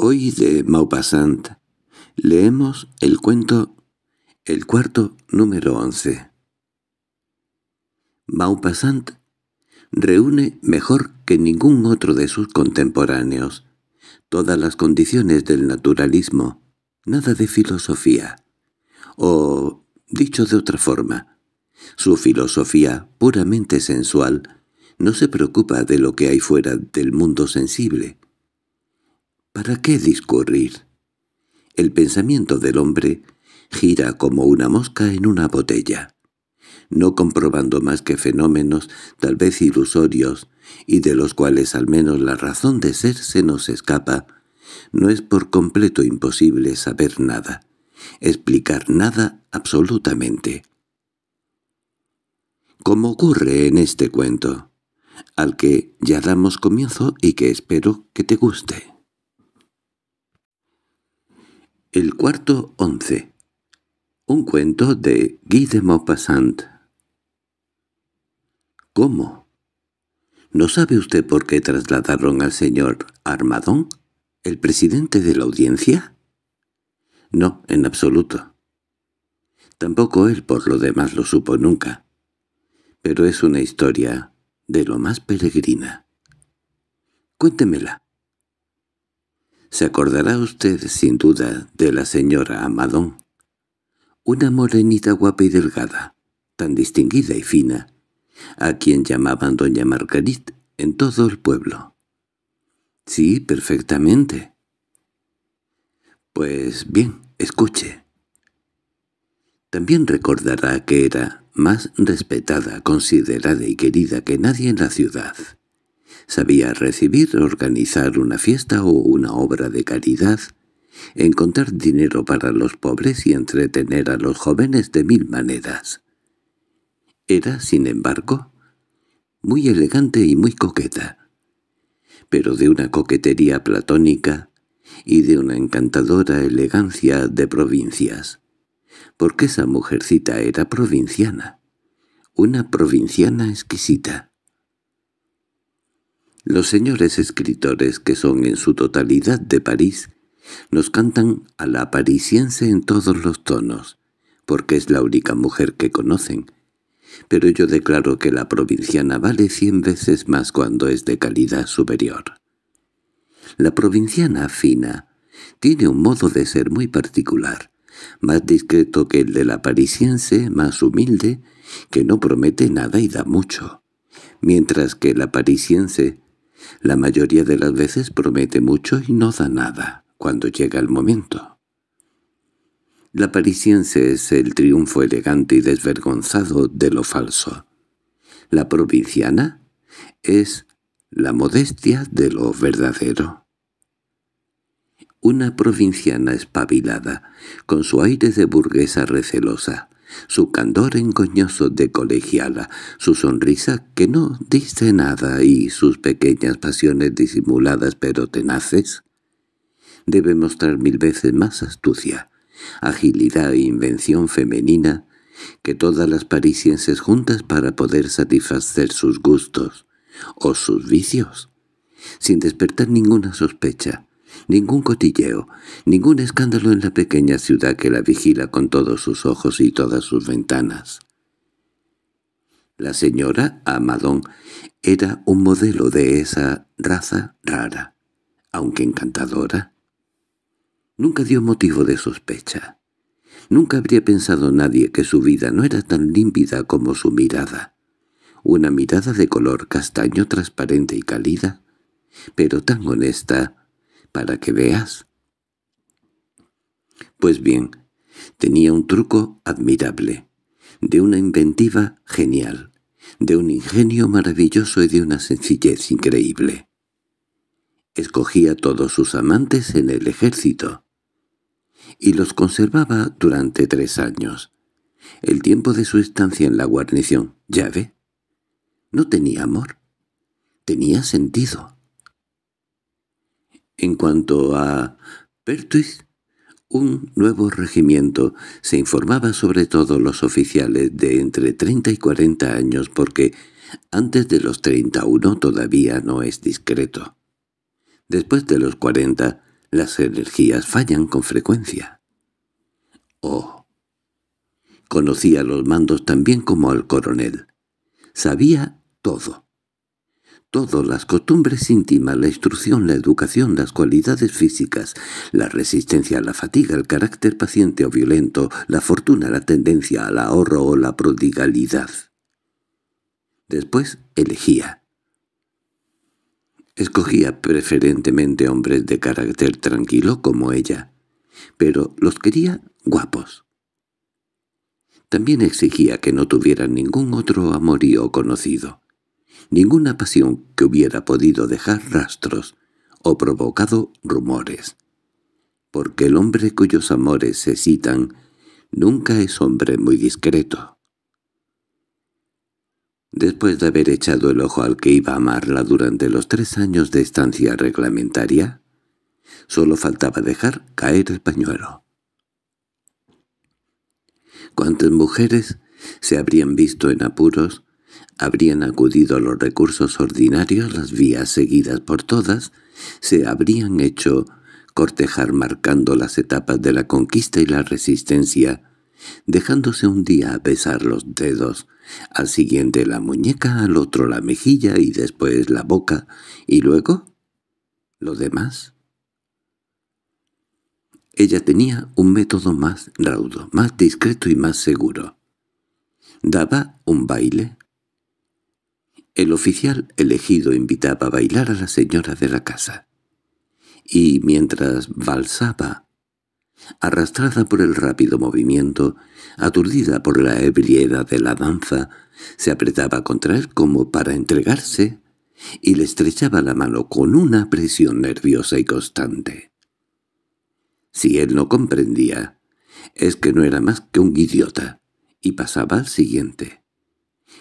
Hoy de Maupassant leemos el cuento El cuarto número 11. Maupassant reúne mejor que ningún otro de sus contemporáneos todas las condiciones del naturalismo, nada de filosofía. O, dicho de otra forma, su filosofía puramente sensual no se preocupa de lo que hay fuera del mundo sensible, ¿Para qué discurrir? El pensamiento del hombre gira como una mosca en una botella, no comprobando más que fenómenos, tal vez ilusorios, y de los cuales al menos la razón de ser se nos escapa, no es por completo imposible saber nada, explicar nada absolutamente. Como ocurre en este cuento, al que ya damos comienzo y que espero que te guste. El cuarto once. Un cuento de Guy de Maupassant. ¿Cómo? ¿No sabe usted por qué trasladaron al señor Armadón, el presidente de la audiencia? No, en absoluto. Tampoco él por lo demás lo supo nunca. Pero es una historia de lo más peregrina. Cuéntemela. Se acordará usted, sin duda, de la señora Amadón. Una morenita guapa y delgada, tan distinguida y fina, a quien llamaban doña Margarit en todo el pueblo. —Sí, perfectamente. —Pues bien, escuche. También recordará que era más respetada, considerada y querida que nadie en la ciudad. Sabía recibir, organizar una fiesta o una obra de caridad, encontrar dinero para los pobres y entretener a los jóvenes de mil maneras. Era, sin embargo, muy elegante y muy coqueta, pero de una coquetería platónica y de una encantadora elegancia de provincias, porque esa mujercita era provinciana, una provinciana exquisita los señores escritores, que son en su totalidad de París, nos cantan a la parisiense en todos los tonos, porque es la única mujer que conocen. Pero yo declaro que la provinciana vale cien veces más cuando es de calidad superior. La provinciana fina tiene un modo de ser muy particular, más discreto que el de la parisiense, más humilde, que no promete nada y da mucho. Mientras que la parisiense la mayoría de las veces promete mucho y no da nada cuando llega el momento. La parisiense es el triunfo elegante y desvergonzado de lo falso. La provinciana es la modestia de lo verdadero. Una provinciana espabilada, con su aire de burguesa recelosa, su candor engoñoso de colegiala, su sonrisa que no dice nada y sus pequeñas pasiones disimuladas pero tenaces, debe mostrar mil veces más astucia, agilidad e invención femenina que todas las parisienses juntas para poder satisfacer sus gustos o sus vicios, sin despertar ninguna sospecha, ningún cotilleo, ningún escándalo en la pequeña ciudad que la vigila con todos sus ojos y todas sus ventanas. La señora Amadón era un modelo de esa raza rara, aunque encantadora. Nunca dio motivo de sospecha. Nunca habría pensado nadie que su vida no era tan límpida como su mirada. Una mirada de color castaño transparente y cálida, pero tan honesta para que veas. Pues bien, tenía un truco admirable, de una inventiva genial, de un ingenio maravilloso y de una sencillez increíble. Escogía a todos sus amantes en el ejército y los conservaba durante tres años. El tiempo de su estancia en la guarnición, ya ve, no tenía amor, tenía sentido. En cuanto a Pertuis, un nuevo regimiento se informaba sobre todo los oficiales de entre 30 y 40 años porque antes de los 31 todavía no es discreto. Después de los 40 las energías fallan con frecuencia. Oh, conocía los mandos tan bien como al coronel. Sabía todo. Todas las costumbres íntimas, la instrucción, la educación, las cualidades físicas, la resistencia a la fatiga, el carácter paciente o violento, la fortuna, la tendencia al ahorro o la prodigalidad. Después elegía. Escogía preferentemente hombres de carácter tranquilo como ella, pero los quería guapos. También exigía que no tuvieran ningún otro amorío conocido ninguna pasión que hubiera podido dejar rastros o provocado rumores. Porque el hombre cuyos amores se citan nunca es hombre muy discreto. Después de haber echado el ojo al que iba a amarla durante los tres años de estancia reglamentaria, solo faltaba dejar caer el pañuelo. Cuántas mujeres se habrían visto en apuros habrían acudido a los recursos ordinarios las vías seguidas por todas, se habrían hecho cortejar marcando las etapas de la conquista y la resistencia, dejándose un día a besar los dedos, al siguiente la muñeca, al otro la mejilla y después la boca, y luego lo demás. Ella tenía un método más raudo, más discreto y más seguro. Daba un baile, el oficial elegido invitaba a bailar a la señora de la casa. Y mientras valsaba, arrastrada por el rápido movimiento, aturdida por la ebriedad de la danza, se apretaba contra él como para entregarse y le estrechaba la mano con una presión nerviosa y constante. Si él no comprendía, es que no era más que un idiota, y pasaba al siguiente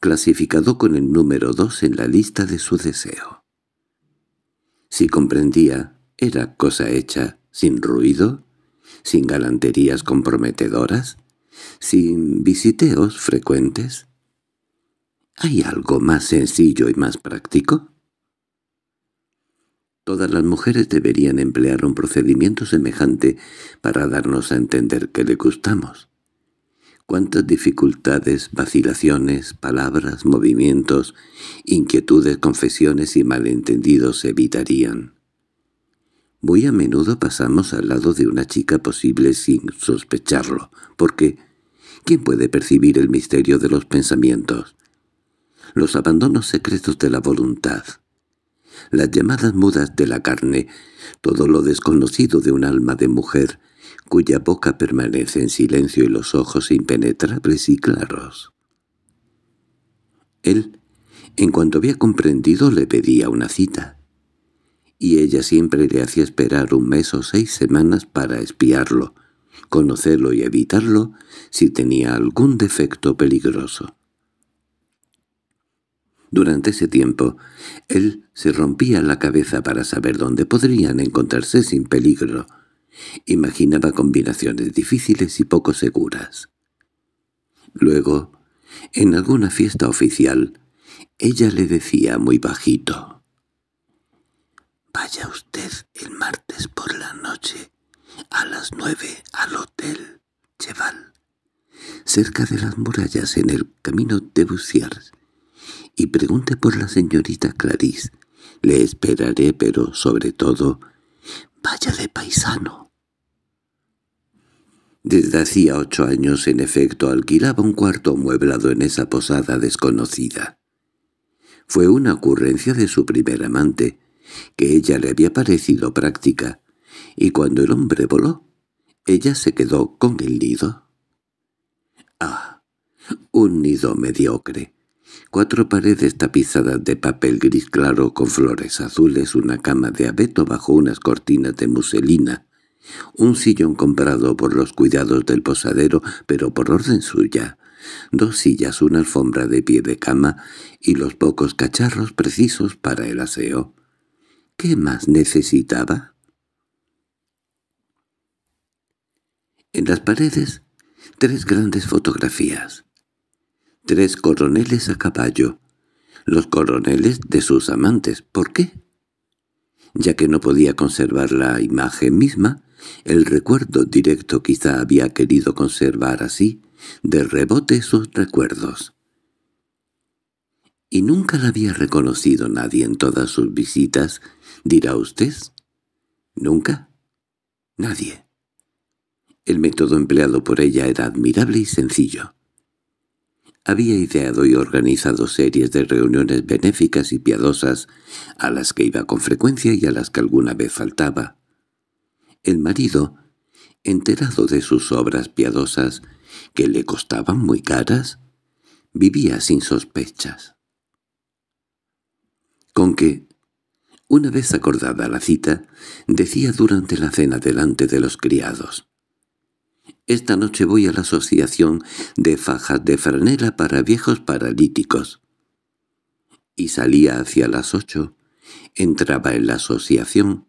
clasificado con el número dos en la lista de su deseo. Si comprendía, era cosa hecha, sin ruido, sin galanterías comprometedoras, sin visiteos frecuentes. ¿Hay algo más sencillo y más práctico? Todas las mujeres deberían emplear un procedimiento semejante para darnos a entender que le gustamos cuántas dificultades, vacilaciones, palabras, movimientos, inquietudes, confesiones y malentendidos evitarían. Muy a menudo pasamos al lado de una chica posible sin sospecharlo, porque ¿quién puede percibir el misterio de los pensamientos? Los abandonos secretos de la voluntad, las llamadas mudas de la carne, todo lo desconocido de un alma de mujer, cuya boca permanece en silencio y los ojos impenetrables y claros. Él, en cuanto había comprendido, le pedía una cita, y ella siempre le hacía esperar un mes o seis semanas para espiarlo, conocerlo y evitarlo si tenía algún defecto peligroso. Durante ese tiempo, él se rompía la cabeza para saber dónde podrían encontrarse sin peligro, Imaginaba combinaciones difíciles y poco seguras. Luego, en alguna fiesta oficial, ella le decía muy bajito. «Vaya usted el martes por la noche, a las nueve, al hotel Cheval, cerca de las murallas en el camino de Bussiers, y pregunte por la señorita Clarice. Le esperaré, pero sobre todo de paisano! Desde hacía ocho años, en efecto, alquilaba un cuarto amueblado en esa posada desconocida. Fue una ocurrencia de su primer amante, que ella le había parecido práctica, y cuando el hombre voló, ella se quedó con el nido. Ah, un nido mediocre, Cuatro paredes tapizadas de papel gris claro con flores azules, una cama de abeto bajo unas cortinas de muselina, un sillón comprado por los cuidados del posadero, pero por orden suya, dos sillas, una alfombra de pie de cama y los pocos cacharros precisos para el aseo. ¿Qué más necesitaba? En las paredes, tres grandes fotografías tres coroneles a caballo, los coroneles de sus amantes. ¿Por qué? Ya que no podía conservar la imagen misma, el recuerdo directo quizá había querido conservar así, de rebote sus recuerdos. Y nunca la había reconocido nadie en todas sus visitas, dirá usted. ¿Nunca? Nadie. El método empleado por ella era admirable y sencillo había ideado y organizado series de reuniones benéficas y piadosas, a las que iba con frecuencia y a las que alguna vez faltaba. El marido, enterado de sus obras piadosas, que le costaban muy caras, vivía sin sospechas. Con que, una vez acordada la cita, decía durante la cena delante de los criados, esta noche voy a la asociación de fajas de franela para viejos paralíticos. Y salía hacia las ocho. Entraba en la asociación.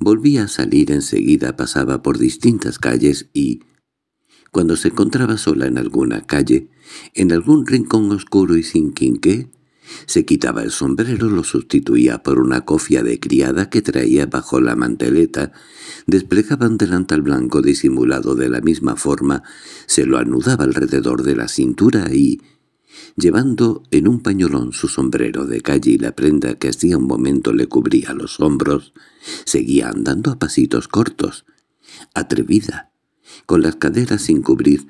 Volvía a salir enseguida, pasaba por distintas calles y, cuando se encontraba sola en alguna calle, en algún rincón oscuro y sin quinqué, se quitaba el sombrero, lo sustituía por una cofia de criada que traía bajo la manteleta, desplegaba un delantal blanco disimulado de la misma forma, se lo anudaba alrededor de la cintura y, llevando en un pañolón su sombrero de calle y la prenda que hacía un momento le cubría los hombros, seguía andando a pasitos cortos, atrevida, con las caderas sin cubrir,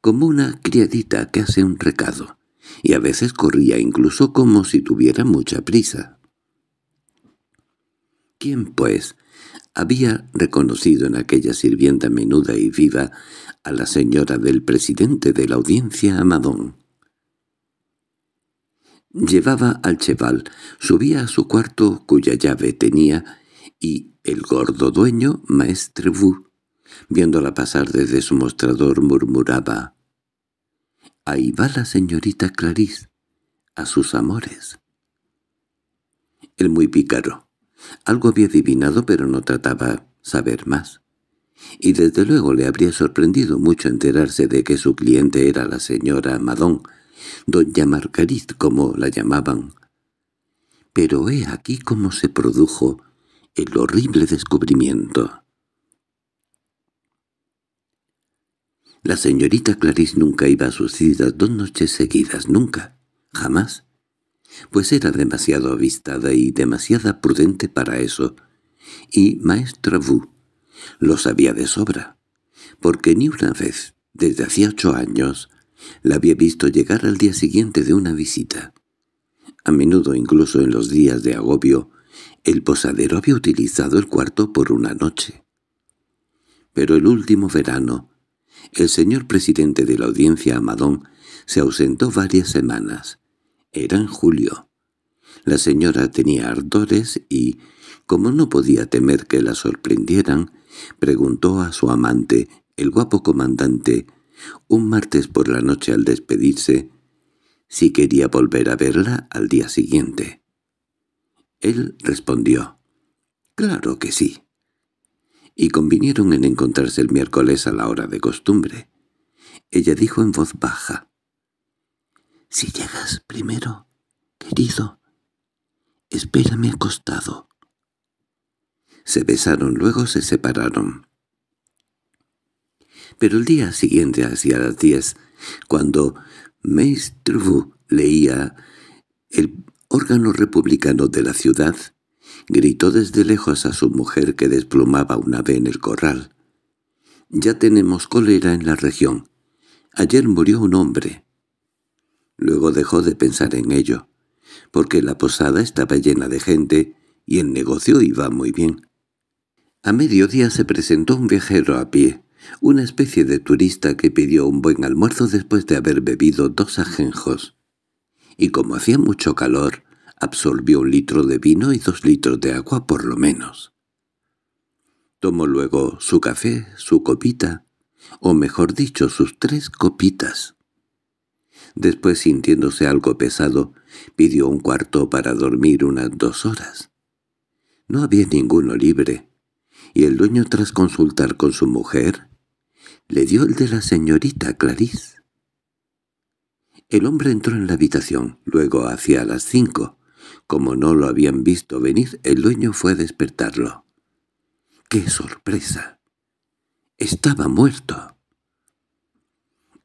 como una criadita que hace un recado y a veces corría incluso como si tuviera mucha prisa. ¿Quién, pues, había reconocido en aquella sirvienta menuda y viva a la señora del presidente de la audiencia Amadón? Llevaba al cheval, subía a su cuarto cuya llave tenía, y el gordo dueño, maestre Vu, viéndola pasar desde su mostrador, murmuraba Ahí va la señorita Clarice, a sus amores. El muy pícaro. Algo había adivinado pero no trataba saber más. Y desde luego le habría sorprendido mucho enterarse de que su cliente era la señora Madón, doña Margarit como la llamaban. Pero he aquí cómo se produjo el horrible descubrimiento. La señorita Clarice nunca iba a sus citas dos noches seguidas, nunca, jamás. Pues era demasiado avistada y demasiada prudente para eso. Y Maestra Vu lo sabía de sobra, porque ni una vez, desde hacía ocho años, la había visto llegar al día siguiente de una visita. A menudo, incluso en los días de agobio, el posadero había utilizado el cuarto por una noche. Pero el último verano, el señor presidente de la audiencia Amadón se ausentó varias semanas. Era en julio. La señora tenía ardores y, como no podía temer que la sorprendieran, preguntó a su amante, el guapo comandante, un martes por la noche al despedirse, si quería volver a verla al día siguiente. Él respondió, «Claro que sí» y convinieron en encontrarse el miércoles a la hora de costumbre. Ella dijo en voz baja, «Si llegas primero, querido, espérame acostado». Se besaron, luego se separaron. Pero el día siguiente, hacia las diez, cuando maestro leía el órgano republicano de la ciudad, Gritó desde lejos a su mujer que desplumaba una ave en el corral. «Ya tenemos cólera en la región. Ayer murió un hombre». Luego dejó de pensar en ello, porque la posada estaba llena de gente y el negocio iba muy bien. A mediodía se presentó un viajero a pie, una especie de turista que pidió un buen almuerzo después de haber bebido dos ajenjos. Y como hacía mucho calor, Absorbió un litro de vino y dos litros de agua por lo menos. Tomó luego su café, su copita, o mejor dicho, sus tres copitas. Después, sintiéndose algo pesado, pidió un cuarto para dormir unas dos horas. No había ninguno libre, y el dueño, tras consultar con su mujer, le dio el de la señorita Clarice. El hombre entró en la habitación, luego hacia las cinco. Como no lo habían visto venir, el dueño fue a despertarlo. ¡Qué sorpresa! Estaba muerto.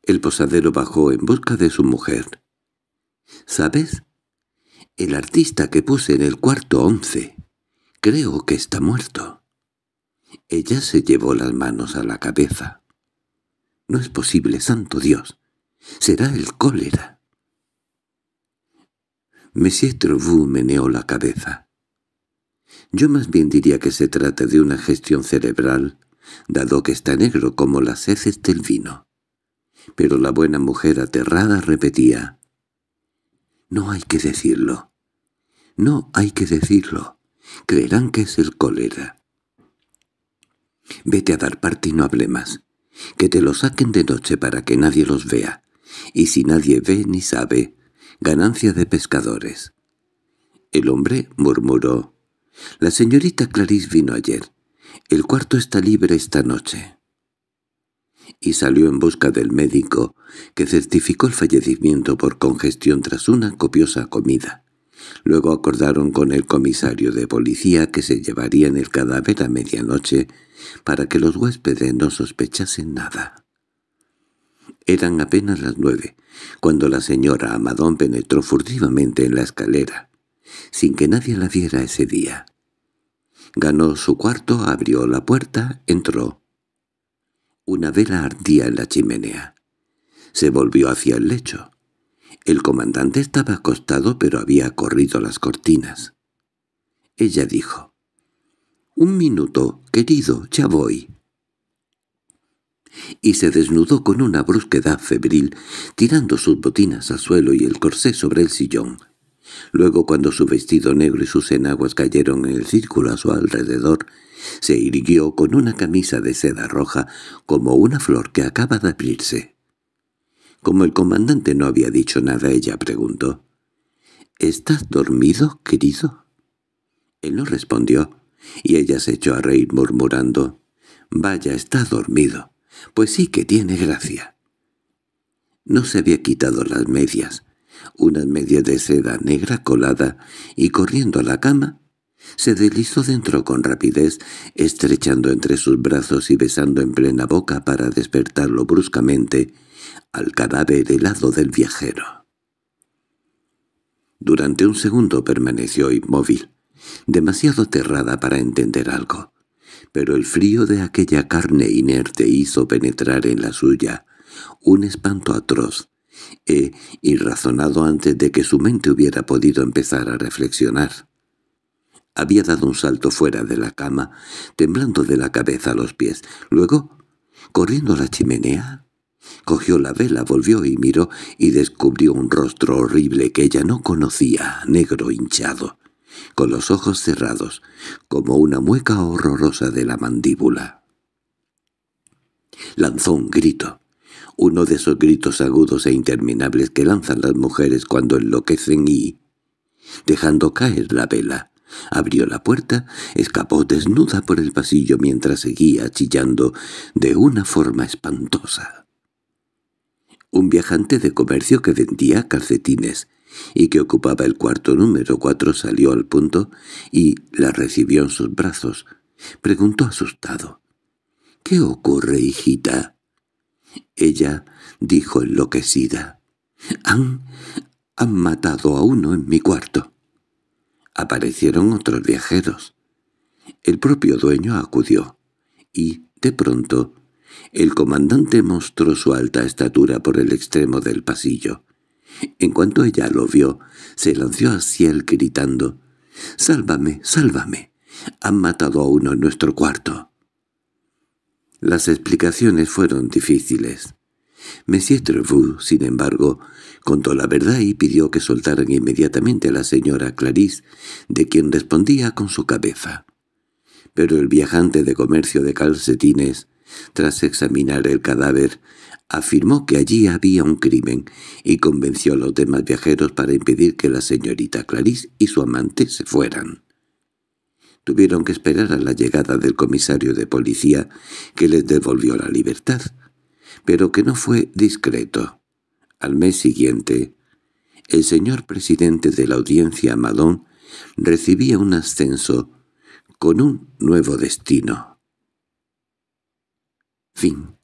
El posadero bajó en busca de su mujer. —¿Sabes? El artista que puse en el cuarto once. Creo que está muerto. Ella se llevó las manos a la cabeza. —No es posible, santo Dios. Será el cólera. Monsieur Trevoux meneó la cabeza. Yo más bien diría que se trata de una gestión cerebral, dado que está negro como las heces del vino. Pero la buena mujer aterrada repetía, «No hay que decirlo. No hay que decirlo. Creerán que es el cólera». «Vete a dar parte y no hable más. Que te lo saquen de noche para que nadie los vea. Y si nadie ve ni sabe, Ganancia de pescadores. El hombre murmuró. La señorita Clarice vino ayer. El cuarto está libre esta noche. Y salió en busca del médico, que certificó el fallecimiento por congestión tras una copiosa comida. Luego acordaron con el comisario de policía que se llevarían el cadáver a medianoche para que los huéspedes no sospechasen nada. Eran apenas las nueve, cuando la señora Amadón penetró furtivamente en la escalera, sin que nadie la viera ese día. Ganó su cuarto, abrió la puerta, entró. Una vela ardía en la chimenea. Se volvió hacia el lecho. El comandante estaba acostado pero había corrido las cortinas. Ella dijo, «Un minuto, querido, ya voy» y se desnudó con una brusquedad febril, tirando sus botinas al suelo y el corsé sobre el sillón. Luego, cuando su vestido negro y sus enaguas cayeron en el círculo a su alrededor, se irguió con una camisa de seda roja como una flor que acaba de abrirse. Como el comandante no había dicho nada, ella preguntó, —¿Estás dormido, querido? Él no respondió, y ella se echó a reír murmurando, —Vaya, está dormido. Pues sí que tiene gracia. No se había quitado las medias, unas medias de seda negra colada, y corriendo a la cama, se deslizó dentro con rapidez, estrechando entre sus brazos y besando en plena boca para despertarlo bruscamente al cadáver helado del viajero. Durante un segundo permaneció inmóvil, demasiado aterrada para entender algo pero el frío de aquella carne inerte hizo penetrar en la suya un espanto atroz e irrazonado antes de que su mente hubiera podido empezar a reflexionar. Había dado un salto fuera de la cama, temblando de la cabeza a los pies. Luego, corriendo a la chimenea, cogió la vela, volvió y miró, y descubrió un rostro horrible que ella no conocía, negro hinchado, con los ojos cerrados, como una mueca horrorosa de la mandíbula. Lanzó un grito, uno de esos gritos agudos e interminables que lanzan las mujeres cuando enloquecen y, dejando caer la vela, abrió la puerta, escapó desnuda por el pasillo mientras seguía chillando de una forma espantosa. Un viajante de comercio que vendía calcetines y que ocupaba el cuarto número cuatro salió al punto y la recibió en sus brazos. Preguntó asustado. —¿Qué ocurre, hijita? Ella dijo enloquecida. —Han... han matado a uno en mi cuarto. Aparecieron otros viajeros. El propio dueño acudió, y, de pronto, el comandante mostró su alta estatura por el extremo del pasillo. En cuanto ella lo vio, se lanzó hacia él gritando, «¡Sálvame, sálvame! Han matado a uno en nuestro cuarto». Las explicaciones fueron difíciles. Monsieur Trevoux, sin embargo, contó la verdad y pidió que soltaran inmediatamente a la señora Clarice, de quien respondía con su cabeza. Pero el viajante de comercio de calcetines tras examinar el cadáver, afirmó que allí había un crimen y convenció a los demás viajeros para impedir que la señorita Clarice y su amante se fueran. Tuvieron que esperar a la llegada del comisario de policía, que les devolvió la libertad, pero que no fue discreto. Al mes siguiente, el señor presidente de la audiencia Madón recibía un ascenso con un nuevo destino. Fim.